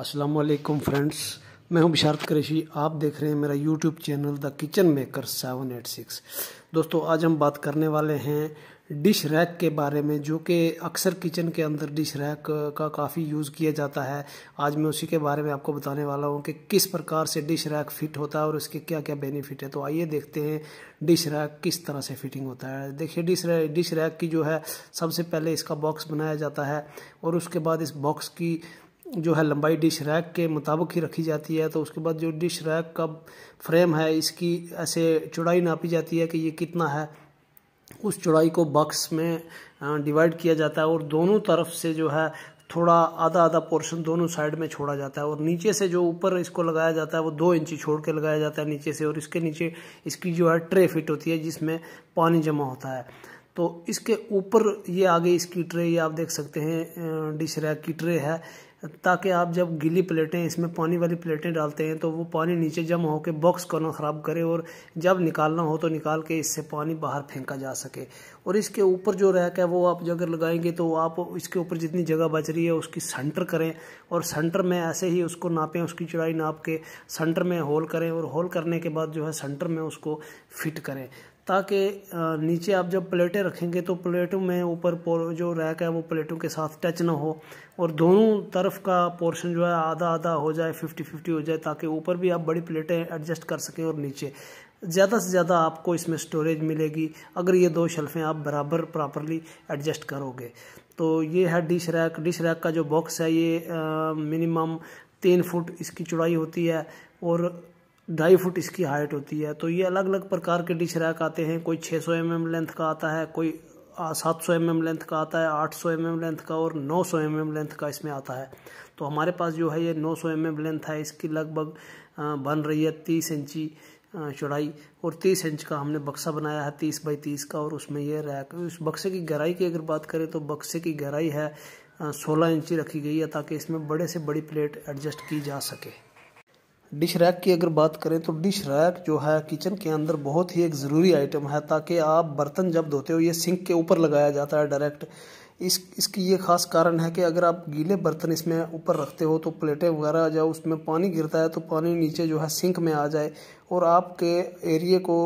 अस्सलाम वालेकुम फ्रेंड्स मैं हूं बिशारत करेशी आप देख रहे हैं मेरा YouTube channel the kitchen maker 786 दोस्तों आज हम बात करने वाले हैं डिश रैक के बारे में जो कि अक्सर किचन के अंदर डिश रैक का काफ़ी यूज़ किया जाता है आज मैं उसी के बारे में आपको बताने वाला हूं कि किस प्रकार से डिश रैक फिट होता है और उसके क्या क्या बेनिफिट है तो आइए देखते हैं डिश रैक किस तरह से फिटिंग होता है देखिए डिश रैक डिश रैक की जो है सबसे पहले इसका बॉक्स बनाया जाता है और उसके बाद इस बॉक्स की जो है लंबाई डिश रैक के मुताबिक ही रखी जाती है तो उसके बाद जो डिश रैक का फ्रेम है इसकी ऐसे चौड़ाई नापी जाती है कि ये कितना है उस चौड़ाई को बक्स में डिवाइड किया जाता है और दोनों तरफ से जो है थोड़ा आधा आधा पोर्शन दोनों साइड में छोड़ा जाता है और नीचे से जो ऊपर इसको लगाया जाता है वो दो इंची छोड़ के लगाया जाता है नीचे से और इसके नीचे इसकी जो है ट्रे फिट होती है जिसमें पानी जमा होता है तो इसके ऊपर ये आगे इसकी ट्रे ये आप देख सकते हैं डिश रैक की ट्रे है ताकि आप जब गीली प्लेटें इसमें पानी वाली प्लेटें डालते हैं तो वो पानी नीचे जमा होकर बॉक्स को ना ख़राब करे और जब निकालना हो तो निकाल के इससे पानी बाहर फेंका जा सके और इसके ऊपर जो रैक है वो आप अगर लगाएंगे तो आप इसके ऊपर जितनी जगह बच रही है उसकी सेंटर करें और सेंटर में ऐसे ही उसको नापें उसकी चौड़ाई नाप के सेंटर में होल करें और होल करने के बाद जो है सेंटर में उसको फिट करें ताकि नीचे आप जब प्लेटें रखेंगे तो प्लेटों में ऊपर जो रैक है वो प्लेटों के साथ टच ना हो और दोनों तरफ का पोर्शन जो है आधा आधा हो जाए फिफ्टी फिफ्टी हो जाए ताकि ऊपर भी आप बड़ी प्लेटें एडजस्ट कर सकें और नीचे ज़्यादा से ज़्यादा आपको इसमें स्टोरेज मिलेगी अगर ये दो शेल्फ़ें आप बराबर प्रॉपरली एडजस्ट करोगे तो ये है डिश रैक डिश रैक का जो बॉक्स है ये मिनिमम तीन फुट इसकी चौड़ाई होती है और ढाई फुट इसकी हाइट होती है तो ये अलग अलग प्रकार के डिश रैक आते हैं कोई 600 सौ mm लेंथ का आता है कोई 700 सौ mm लेंथ का आता है 800 सौ mm लेंथ का और 900 सौ mm लेंथ का इसमें आता है तो हमारे पास जो है ये 900 सौ mm लेंथ है इसकी लगभग बन रही है तीस इंची चौड़ाई और तीस इंच का हमने बक्सा बनाया है तीस बाई तीस का और उसमें ये रैक उस बक्से की गहराई की अगर बात करें तो बक्से की गहराई है सोलह इंची रखी गई है ताकि इसमें बड़े से बड़ी प्लेट एडजस्ट की जा सके डिश रैक की अगर बात करें तो डिश रैक जो है किचन के अंदर बहुत ही एक ज़रूरी आइटम है ताकि आप बर्तन जब धोते हो ये सिंक के ऊपर लगाया जाता है डायरेक्ट इस इसकी ये खास कारण है कि अगर आप गीले बर्तन इसमें ऊपर रखते हो तो प्लेटें वगैरह जब उसमें पानी गिरता है तो पानी नीचे जो है सिंक में आ जाए और आपके एरिए को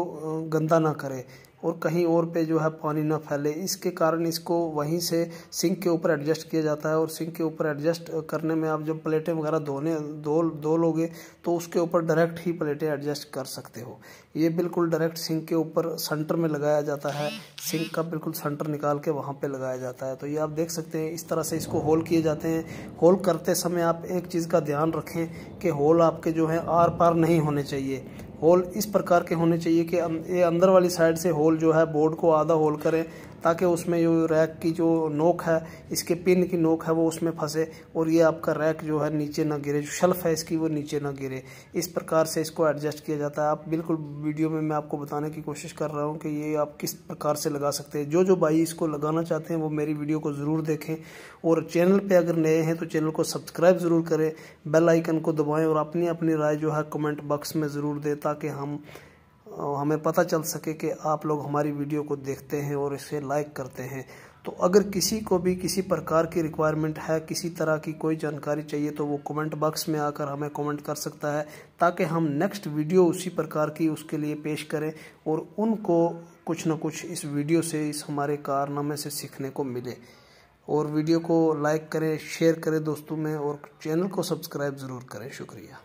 गंदा ना करें और कहीं और पे जो है पानी ना फैले इसके कारण इसको वहीं से सिंक के ऊपर एडजस्ट किया जाता है और सिंक के ऊपर एडजस्ट करने में आप जब प्लेटें वगैरह धोने धो धो लोगे तो उसके ऊपर डायरेक्ट ही प्लेटें एडजस्ट कर सकते हो ये बिल्कुल डायरेक्ट सिंक के ऊपर सेंटर में लगाया जाता है सिंक का बिल्कुल सेंटर निकाल के वहाँ पर लगाया जाता है तो ये आप देख सकते हैं इस तरह से इसको होल किए जाते हैं होल करते समय आप एक चीज़ का ध्यान रखें कि होल आपके जो है आर पार नहीं होने चाहिए होल इस प्रकार के होने चाहिए कि ये अंदर वाली साइड से होल जो है बोर्ड को आधा होल करें ताकि उसमें जो रैक की जो नोक है इसके पिन की नोक है वो उसमें फंसे और ये आपका रैक जो है नीचे ना गिरे जो शेल्फ है इसकी वो नीचे ना गिरे इस प्रकार से इसको एडजस्ट किया जाता है आप बिल्कुल वीडियो में मैं आपको बताने की कोशिश कर रहा हूँ कि ये आप किस प्रकार से लगा सकते हैं जो जो भाई इसको लगाना चाहते हैं वो मेरी वीडियो को ज़रूर देखें और चैनल पर अगर नए हैं तो चैनल को सब्सक्राइब ज़रूर करें बेल आइकन को दबाएँ और अपनी अपनी राय जो है कमेंट बॉक्स में ज़रूर दें ताकि हम हमें पता चल सके कि आप लोग हमारी वीडियो को देखते हैं और इसे लाइक करते हैं तो अगर किसी को भी किसी प्रकार की रिक्वायरमेंट है किसी तरह की कोई जानकारी चाहिए तो वो कमेंट बॉक्स में आकर हमें कमेंट कर सकता है ताकि हम नेक्स्ट वीडियो उसी प्रकार की उसके लिए पेश करें और उनको कुछ ना कुछ इस वीडियो से इस हमारे कारनामे से सीखने को मिले और वीडियो को लाइक करें शेयर करें दोस्तों में और चैनल को सब्सक्राइब ज़रूर करें शुक्रिया